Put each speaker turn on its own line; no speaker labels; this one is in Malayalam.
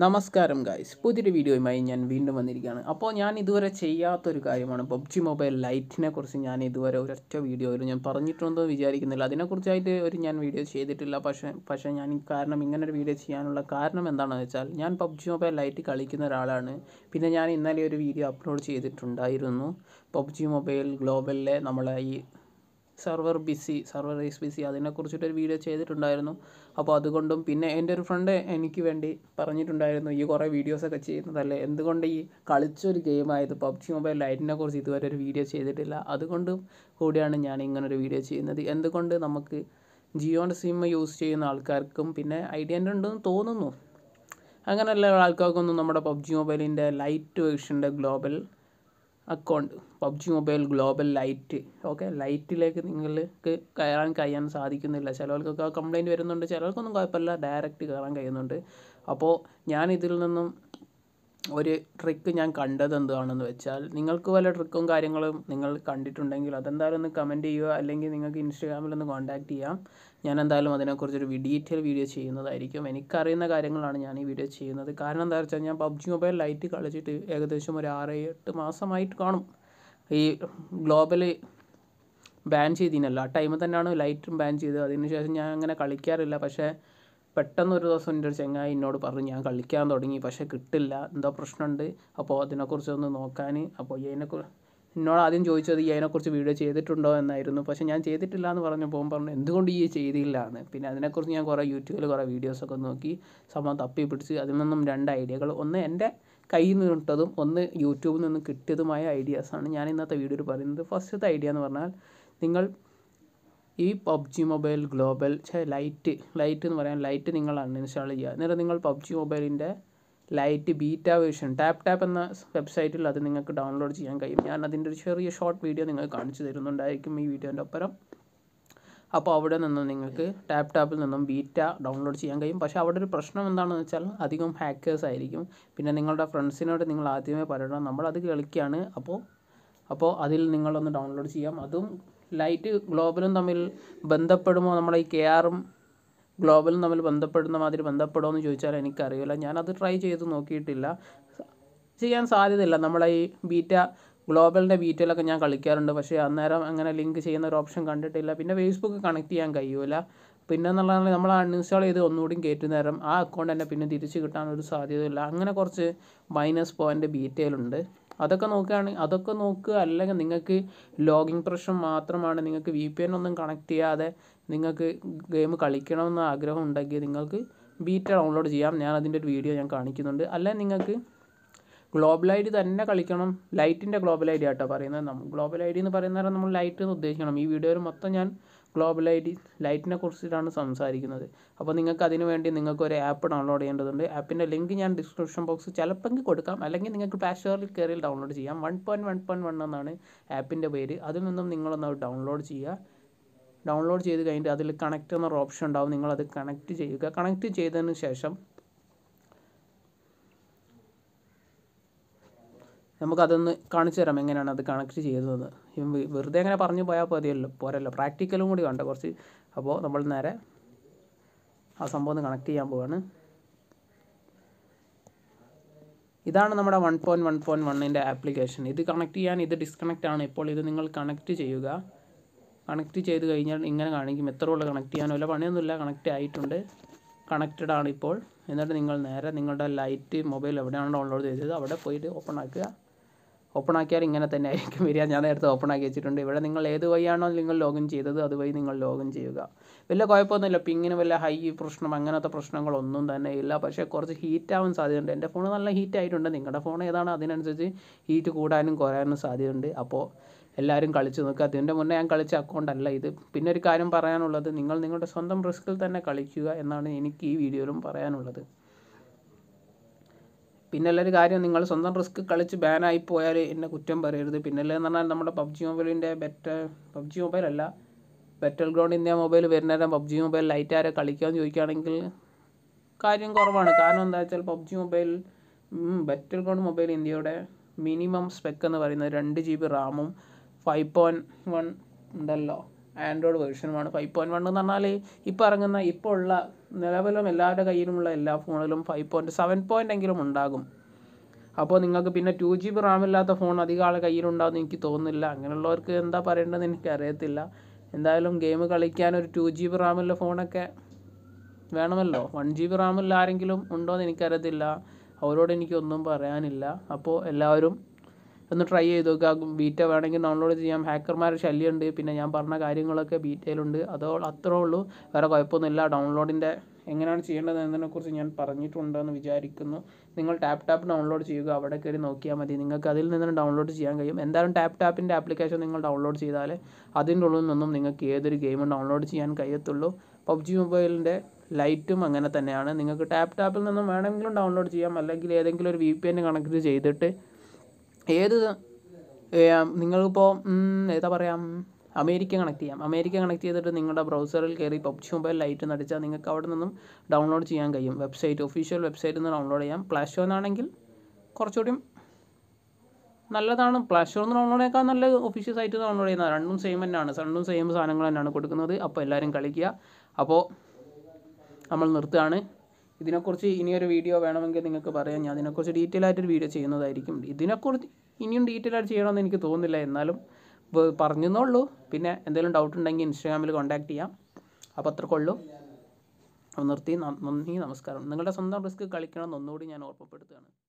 നമസ്കാരം ഗായ്സ് പുതിയൊരു വീഡിയോയുമായി ഞാൻ വീണ്ടും വന്നിരിക്കുകയാണ് അപ്പോൾ ഞാൻ ഇതുവരെ ചെയ്യാത്തൊരു കാര്യമാണ് പബ്ജി മൊബൈൽ ലൈറ്റിനെ കുറിച്ച് ഞാൻ ഇതുവരെ ഒരൊറ്റ വീഡിയോയിലും ഞാൻ പറഞ്ഞിട്ടുണ്ടോ വിചാരിക്കുന്നില്ല അതിനെക്കുറിച്ചായിട്ട് ഒരു ഞാൻ വീഡിയോ ചെയ്തിട്ടില്ല പക്ഷേ പക്ഷേ ഞാൻ കാരണം ഇങ്ങനെ ഒരു വീഡിയോ ചെയ്യാനുള്ള കാരണം എന്താണെന്ന് വെച്ചാൽ ഞാൻ പബ്ജി മൊബൈൽ ലൈറ്റ് കളിക്കുന്ന ഒരാളാണ് പിന്നെ ഞാൻ ഇന്നലെ ഒരു വീഡിയോ അപ്ലോഡ് ചെയ്തിട്ടുണ്ടായിരുന്നു പബ്ജി മൊബൈൽ ഗ്ലോബലിലെ നമ്മളെ ഈ server busy server is busy അതിനെക്കുറിച്ചിട്ടൊരു വീഡിയോ ചെയ്തിട്ടുണ്ടായിരുന്നു അപ്പോൾ അതുകൊണ്ടും പിന്നെ എൻ്റെ ഒരു ഫ്രണ്ട് എനിക്ക് വേണ്ടി പറഞ്ഞിട്ടുണ്ടായിരുന്നു ഈ കുറേ വീഡിയോസൊക്കെ ചെയ്യുന്നതല്ലേ എന്തുകൊണ്ട് ഈ കളിച്ചൊരു ഗെയിമായത് പബ്ജി മൊബൈൽ ലൈറ്റിനെക്കുറിച്ച് ഇതുവരെ ഒരു വീഡിയോ ചെയ്തിട്ടില്ല അതുകൊണ്ടും കൂടിയാണ് ഞാൻ ഇങ്ങനൊരു വീഡിയോ ചെയ്യുന്നത് എന്തുകൊണ്ട് നമുക്ക് ജിയോൻ്റെ സിം യൂസ് ചെയ്യുന്ന ആൾക്കാർക്കും പിന്നെ എൻ്റെ ഉണ്ടെന്ന് തോന്നുന്നു അങ്ങനെയുള്ള ആൾക്കാർക്കൊന്നും നമ്മുടെ പബ്ജി മൊബൈലിൻ്റെ ലൈറ്റ് വേർഷൻ്റെ global account PUBG mobile global lite okay ലൈറ്റിലേക്ക് നിങ്ങൾക്ക് കയറാൻ കഴിയാൻ സാധിക്കുന്നില്ല ചിലവർക്കൊക്കെ കംപ്ലൈൻറ്റ് വരുന്നുണ്ട് ചിലർക്കൊന്നും കുഴപ്പമില്ല ഡയറക്റ്റ് കയറാൻ കഴിയുന്നുണ്ട് അപ്പോൾ ഞാൻ ഇതിൽ നിന്നും ഒരു ട്രിക്ക് ഞാൻ കണ്ടത് എന്താണെന്ന് വെച്ചാൽ നിങ്ങൾക്ക് വല്ല ട്രിക്കും കാര്യങ്ങളും നിങ്ങൾ കണ്ടിട്ടുണ്ടെങ്കിൽ അതെന്തായാലും ഒന്ന് കമൻറ്റ് ചെയ്യുക അല്ലെങ്കിൽ നിങ്ങൾക്ക് ഇൻസ്റ്റാഗ്രാമിൽ ഒന്ന് കോൺടാക്റ്റ് ചെയ്യാം ഞാൻ എന്തായാലും അതിനെക്കുറിച്ചൊരു ഡീറ്റെയിൽ വീഡിയോ ചെയ്യുന്നതായിരിക്കും എനിക്കറിയുന്ന കാര്യങ്ങളാണ് ഞാൻ ഈ വീഡിയോ ചെയ്യുന്നത് കാരണം എന്താ വെച്ചാൽ ഞാൻ പബ്ജി മൊബൈൽ ലൈറ്റ് കളിച്ചിട്ട് ഏകദേശം ഒരു ആറ് എട്ട് മാസമായിട്ട് കാണും ഈ ഗ്ലോബൽ ബാൻ ചെയ്തിനല്ലോ ആ ടൈമിൽ തന്നെയാണ് ലൈറ്റും ബാൻ ചെയ്തത് അതിനുശേഷം ഞാൻ അങ്ങനെ കളിക്കാറില്ല പക്ഷേ പെട്ടെന്ന് ഒരു ദിവസം എൻ്റെ ഒരു ചങ്ങായി എന്നോട് പറഞ്ഞു ഞാൻ കളിക്കാൻ തുടങ്ങി പക്ഷേ കിട്ടില്ല എന്തോ പ്രശ്നമുണ്ട് അപ്പോൾ അതിനെക്കുറിച്ചൊന്ന് നോക്കാൻ അപ്പോൾ അതിനെക്കുറിച്ച് എന്നോട് ആദ്യം ചോദിച്ചത് ഈ അതിനെക്കുറിച്ച് വീഡിയോ ചെയ്തിട്ടുണ്ടോ എന്നായിരുന്നു പക്ഷേ ഞാൻ ചെയ്തിട്ടില്ല എന്ന് പറഞ്ഞപ്പോൾ പറഞ്ഞു എന്തുകൊണ്ട് ഈ ചെയ്തില്ല എന്ന് പിന്നെ അതിനെക്കുറിച്ച് ഞാൻ കുറേ യൂട്യൂബിൽ കുറേ വീഡിയോസൊക്കെ നോക്കി സംഭവം തപ്പി പിടിച്ച് അതിൽ നിന്നും രണ്ട് ഐഡിയകൾ ഒന്ന് എൻ്റെ കയ്യിൽ നിന്നിട്ടതും ഒന്ന് യൂട്യൂബിൽ നിന്ന് കിട്ടിയതുമായ ഐഡിയാസാണ് ഞാൻ ഇന്നത്തെ വീഡിയോയിൽ പറയുന്നത് ഫസ്റ്റത്തെ ഐഡിയ എന്ന് പറഞ്ഞാൽ നിങ്ങൾ ഈ പബ്ജി മൊബൈൽ ഗ്ലോബൽ ഛേ ലൈറ്റ് ലൈറ്റ് എന്ന് പറയാൻ ലൈറ്റ് നിങ്ങൾ അൺഇൻസ്റ്റാൾ ചെയ്യുക എന്നിട്ട് നിങ്ങൾ പബ്ജി മൊബൈലിൻ്റെ lite beta version tap tap എന്ന വെബ്സൈറ്റിൽ അത് നിങ്ങൾക്ക് ഡൗൺലോഡ് ചെയ്യാൻ കഴിയും ഞാൻ അതിൻ്റെ ഒരു ചെറിയ ഷോർട്ട് വീഡിയോ നിങ്ങൾക്ക് കാണിച്ചു തരുന്നുണ്ടായിരിക്കും ഈ വീഡിയോൻ്റെ ഒപ്പരം അപ്പോൾ അവിടെ നിന്നും നിങ്ങൾക്ക് ടാപ്പ് ടാപ്പിൽ നിന്നും ബീറ്റ ഡൗൺലോഡ് ചെയ്യാൻ കഴിയും പക്ഷേ അവിടെ ഒരു പ്രശ്നം എന്താണെന്ന് വെച്ചാൽ അധികം ഹാക്കേഴ്സ് ആയിരിക്കും പിന്നെ നിങ്ങളുടെ ഫ്രണ്ട്സിനോട് നിങ്ങൾ ആദ്യമേ പറയണം നമ്മളത് കളിക്കുകയാണ് അപ്പോൾ അപ്പോൾ അതിൽ നിങ്ങളൊന്ന് ഡൗൺലോഡ് ചെയ്യാം അതും ലൈറ്റ് ഗ്ലോബലും തമ്മിൽ ബന്ധപ്പെടുമോ നമ്മുടെ ഈ കെ ആറും ഗ്ലോബലും തമ്മിൽ ബന്ധപ്പെടുന്ന മാതിരി ബന്ധപ്പെടുമോ എന്ന് ചോദിച്ചാൽ എനിക്കറിയില്ല ഞാനത് ട്രൈ ചെയ്ത് നോക്കിയിട്ടില്ല ചെയ്യാൻ സാധ്യതയില്ല നമ്മളെ ഈ ബീറ്റ ഗ്ലോബലിൻ്റെ ബീറ്റയിലൊക്കെ ഞാൻ കളിക്കാറുണ്ട് പക്ഷേ അന്നേരം അങ്ങനെ ലിങ്ക് ചെയ്യുന്ന ഒരു ഓപ്ഷൻ കണ്ടിട്ടില്ല പിന്നെ ഫേസ്ബുക്ക് കണക്ട് ചെയ്യാൻ കഴിയൂല പിന്നെ എന്നുള്ളതാണ് നമ്മൾ അൺഇൻസ്റ്റാൾ ചെയ്ത് ഒന്നുകൂടി കയറ്റി നേരം ആ അക്കൗണ്ട് തന്നെ പിന്നെ തിരിച്ച് കിട്ടാനൊരു സാധ്യതയില്ല അങ്ങനെ കുറച്ച് മൈനസ് പോയിൻ്റ് ബീറ്റയിലുണ്ട് അതൊക്കെ നോക്കുകയാണെങ്കിൽ അതൊക്കെ നോക്കുക അല്ലെങ്കിൽ നിങ്ങൾക്ക് ലോഗിൻ പ്രശ്നം മാത്രമാണ് നിങ്ങൾക്ക് വി പി എൻ ഒന്നും കണക്ട് ചെയ്യാതെ നിങ്ങൾക്ക് ഗെയിം കളിക്കണമെന്ന് ആഗ്രഹം ഉണ്ടെങ്കിൽ നിങ്ങൾക്ക് ബീറ്റ ഡൗൺലോഡ് ചെയ്യാം ഞാൻ അതിൻ്റെ ഒരു വീഡിയോ ഞാൻ കാണിക്കുന്നുണ്ട് അല്ല നിങ്ങൾക്ക് ഗ്ലോബൽ ഐ ഡി തന്നെ കളിക്കണം ലൈറ്റിൻ്റെ ഗ്ലോബൽ ഐ ഡി ആട്ടോ പറയുന്നത് നമ്മൾ ഗ്ലോബൽ ഐ ഡി എന്ന് പറയുന്നത് നമ്മൾ ലൈറ്റ് എന്ന് ഉദ്ദേശിക്കണം ഈ വീഡിയോയിൽ മൊത്തം ഞാൻ ഗ്ലോബലൈറ്റ് ലൈറ്റിനെ കുറിച്ചിട്ടാണ് സംസാരിക്കുന്നത് അപ്പോൾ നിങ്ങൾക്ക് അതിന് വേണ്ടി നിങ്ങൾക്ക് ഒരു ആപ്പ് ഡൗൺലോഡ് ചെയ്യേണ്ടതുണ്ട് ആപ്പിൻ്റെ ലിങ്ക് ഞാൻ ഡിസ്ക്രിപ്ഷൻ ബോക്സ് ചിലപ്പോൾ കൊടുക്കാം അല്ലെങ്കിൽ നിങ്ങൾക്ക് പ്ലേ സ്റ്റോറിൽ കയറി ഡൗൺലോഡ് ചെയ്യാം one point one point one എന്നാണ് ആപ്പിൻ്റെ പേര് അതിൽ നിന്നും നിങ്ങളൊന്ന് ഡൗൺലോഡ് ചെയ്യുക ഡൗൺലോഡ് ചെയ്ത് കഴിഞ്ഞിട്ട് അതിൽ കണക്റ്റ് എന്നൊരു ഓപ്ഷൻ ഉണ്ടാവും നിങ്ങളത് കണക്റ്റ് ചെയ്യുക കണക്റ്റ് ചെയ്തതിന് ശേഷം നമുക്കതൊന്ന് കാണിച്ചു തരാം എങ്ങനെയാണ് അത് കണക്ട് ചെയ്യുന്നത് വെറുതെ അങ്ങനെ പറഞ്ഞു പോയാൽ മതിയല്ലോ പോരല്ലോ പ്രാക്ടിക്കലും കൂടി വേണ്ട കുറച്ച് അപ്പോൾ നമ്മൾ നേരെ ആ സംഭവം ഒന്ന് കണക്ട് ചെയ്യാൻ പോവാണ് ഇതാണ് നമ്മുടെ വൺ പോയിൻറ്റ് വൺ പോയിൻറ്റ് വണ്ണിൻ്റെ ആപ്ലിക്കേഷൻ ഇത് കണക്ട് ചെയ്യാൻ ഇത് ഡിസ്കണക്റ്റ് ആണ് ഇപ്പോൾ ഇത് നിങ്ങൾ കണക്ട് ചെയ്യുക കണക്ട് ചെയ്ത് കഴിഞ്ഞാൽ ഇങ്ങനെ കാണിക്കും എത്ര ഉള്ള കണക്ട് ചെയ്യാനോ ഇല്ല പണിയൊന്നുമില്ല കണക്ട് ആയിട്ടുണ്ട് കണക്റ്റഡ് ആണ് ഇപ്പോൾ എന്നിട്ട് നിങ്ങൾ നേരെ നിങ്ങളുടെ ലൈറ്റ് മൊബൈൽ എവിടെയാണോ ഡൗൺലോഡ് ചെയ്തത് അവിടെ പോയിട്ട് ഓപ്പൺ ആക്കുക ഓപ്പൺ ആക്കിയാൽ ഇങ്ങനെ തന്നെ ആയിരിക്കും വരിക ഞാൻ നേരത്തെ ഓപ്പൺ ആക്കി വെച്ചിട്ടുണ്ട് ഇവിടെ നിങ്ങൾ ഏത് വഴിയാണോ നിങ്ങൾ ലോഗിൻ ചെയ്തത് അതുവഴി നിങ്ങൾ ലോഗിൻ ചെയ്യുക വലിയ കുഴപ്പമൊന്നുമില്ല പിങ്ങിന് വല്ല ഹൈ പ്രശ്നം അങ്ങനത്തെ പ്രശ്നങ്ങളൊന്നും തന്നെ ഇല്ല പക്ഷേ കുറച്ച് ഹീറ്റ് ആവാൻ സാധ്യതയുണ്ട് എൻ്റെ ഫോൺ നല്ല ഹീറ്റ് ആയിട്ടുണ്ട് നിങ്ങളുടെ ഫോൺ ഏതാണ് അതിനനുസരിച്ച് ഹീറ്റ് കൂടാനും കുറയാനും സാധ്യതയുണ്ട് അപ്പോൾ എല്ലാവരും കളിച്ച് നോക്കുക അതിൻ്റെ മുന്നേ ഞാൻ കളിച്ച അക്കൗണ്ടല്ല ഇത് പിന്നെ ഒരു കാര്യം പറയാനുള്ളത് നിങ്ങൾ നിങ്ങളുടെ സ്വന്തം റിസ്കിൽ തന്നെ കളിക്കുക എന്നാണ് എനിക്ക് ഈ വീഡിയോയിലും പറയാനുള്ളത് പിന്നല്ലൊരു കാര്യം നിങ്ങൾ സ്വന്തം റിസ്ക് കളിച്ച് ബാനായി പോയാൽ എന്നെ കുറ്റം പറയരുത് എന്ന് പറഞ്ഞാൽ നമ്മുടെ പബ്ജി മൊബൈലിൻ്റെ ബെറ്റർ പബ്ജി മൊബൈലല്ല ബെറ്റൽ ഗ്രൗണ്ട് ഇന്ത്യ മൊബൈൽ വരുന്നേരം പബ്ജി മൊബൈൽ ലൈറ്റ് ആരെ കളിക്കാമെന്ന് ചോദിക്കുകയാണെങ്കിൽ കാര്യം കുറവാണ് കാരണം എന്താ വെച്ചാൽ PUBG mobile battle ground mobile ഇന്ത്യയുടെ മിനിമം സ്പെക്ക് എന്ന് പറയുന്നത് രണ്ട് ജി ബി റാമും ഫൈവ് പോയിൻറ്റ് വൺ ഉണ്ടല്ലോ ആൻഡ്രോയിഡ് വേർഷനുമാണ് ഫൈവ് പോയിൻറ്റ് വൺ എന്ന് പറഞ്ഞാൽ ഇപ്പോൾ ഇറങ്ങുന്ന ഇപ്പോൾ ഉള്ള നിലവിലും എല്ലാവരുടെ കയ്യിലുമുള്ള എല്ലാ ഫോണിലും ഫൈവ് പോയിൻറ്റ് സെവൻ പോയിൻ്റ് എങ്കിലും ഉണ്ടാകും അപ്പോൾ നിങ്ങൾക്ക് പിന്നെ ടു ജി ബി റാമില്ലാത്ത ഫോൺ അധികം ആളെ കയ്യിലുണ്ടാകുമെന്ന് എനിക്ക് തോന്നുന്നില്ല അങ്ങനെയുള്ളവർക്ക് എന്താ പറയേണ്ടതെന്ന് എനിക്ക് അറിയത്തില്ല എന്തായാലും ഗെയിം കളിക്കാൻ ഒരു ടു ജി ബി റാമുള്ള ഫോണൊക്കെ വേണമല്ലോ വൺ ജി ബി റാമുള്ള ആരെങ്കിലും ഉണ്ടോ എനിക്കറിയത്തില്ല അവരോട് എനിക്കൊന്നും പറയാനില്ല അപ്പോൾ എല്ലാവരും ഒന്ന് ട്രൈ ചെയ്ത് നോക്കുക ബീറ്റ വേണമെങ്കിൽ ഡൗൺലോഡ് ചെയ്യാം ഹാക്കർമാരുടെ ശല്യമുണ്ട് പിന്നെ ഞാൻ പറഞ്ഞ കാര്യങ്ങളൊക്കെ ബീറ്റയിലുണ്ട് അതോ അത്രേ ഉള്ളൂ വേറെ കുഴപ്പമൊന്നുമില്ല ഡൗൺലോഡിൻ്റെ എങ്ങനെയാണ് ചെയ്യേണ്ടത് എന്നതിനെക്കുറിച്ച് ഞാൻ പറഞ്ഞിട്ടുണ്ടെന്ന് വിചാരിക്കുന്നു നിങ്ങൾ ടാപ്പ് ടാപ്പ് ഡൗൺലോഡ് ചെയ്യുക അവിടെ കയറി നോക്കിയാൽ മതി നിങ്ങൾക്ക് അതിൽ നിന്ന് ഡൗൺലോഡ് ചെയ്യാൻ കഴിയും എന്തായാലും ടാപ്പ് ടാപ്പിൻ്റെ ആപ്ലിക്കേഷൻ നിങ്ങൾ ഡൗൺലോഡ് ചെയ്താൽ അതിൻ്റെ ഉള്ളിൽ നിന്നും നിങ്ങൾക്ക് ഏതൊരു ഗെയിമും ഡൗൺലോഡ് ചെയ്യാൻ കഴിയത്തുള്ളൂ പബ്ജി മൊബൈലിൻ്റെ ലൈറ്റും അങ്ങനെ തന്നെയാണ് നിങ്ങൾക്ക് ടാപ്പ് ടാപ്പിൽ നിന്നും വേണമെങ്കിലും ഡൗൺലോഡ് ചെയ്യാം അല്ലെങ്കിൽ ഏതെങ്കിലും ഒരു വി പി എൻ കണക്ട് ചെയ്തിട്ട് ഏത് നിങ്ങളിപ്പോൾ ഏതാ പറയുക അമേരിക്ക കണക്ട് ചെയ്യാം അമേരിക്ക കണക്ട് ചെയ്തിട്ട് നിങ്ങളുടെ ബ്രൗസറിൽ കയറി പബ്ജി മൊബൈൽ ലൈറ്റ് നടിച്ചാൽ നിങ്ങൾക്ക് അവിടെ നിന്നും ഡൗൺലോഡ് ചെയ്യാൻ കഴിയും വെബ്സൈറ്റ് ഒഫീഷ്യൽ വെബ്സൈറ്റിൽ നിന്ന് ഡൗൺലോഡ് ചെയ്യാം പ്ലാഷോ എന്നാണെങ്കിൽ കുറച്ചുകൂടി നല്ലതാണ് പ്ലാഷോ എന്ന് ഡൗൺലോഡ് ചെയ്യാൻ നല്ല ഒഫീഷ്യൽ സൈറ്റ് ഡൗൺലോഡ് ചെയ്യുന്നത് രണ്ടും സെയിം തന്നെയാണ് രണ്ടും സെയിം സാധനങ്ങൾ തന്നെയാണ് കൊടുക്കുന്നത് അപ്പോൾ എല്ലാവരും കളിക്കുക അപ്പോൾ നമ്മൾ നിർത്തുകയാണ് ഇതിനെക്കുറിച്ച് ഇനിയൊരു വീഡിയോ വേണമെങ്കിൽ നിങ്ങൾക്ക് പറയാം ഞാൻ അതിനെക്കുറിച്ച് ഡീറ്റെയിൽ ആയിട്ടൊരു വീഡിയോ ചെയ്യുന്നതായിരിക്കും ഇതിനെക്കുറിച്ച് ഇനിയും ഡീറ്റെയിൽ ആയിട്ട് ചെയ്യണമെന്ന് എനിക്ക് തോന്നുന്നില്ല എന്നാലും പറഞ്ഞെന്നുള്ളൂ പിന്നെ എന്തെങ്കിലും ഡൗട്ട് ഉണ്ടെങ്കിൽ ഇൻസ്റ്റാഗ്രാമിൽ കോൺടാക്ട് ചെയ്യാം അപ്പോൾ അത്രക്കുള്ളൂ നിർത്തി നന്ദി നമസ്കാരം നിങ്ങളുടെ സ്വന്തം റിസ്ക് കളിക്കണമെന്ന് ഒന്നുകൂടി ഞാൻ ഓർമ്മപ്പെടുത്തുകയാണ്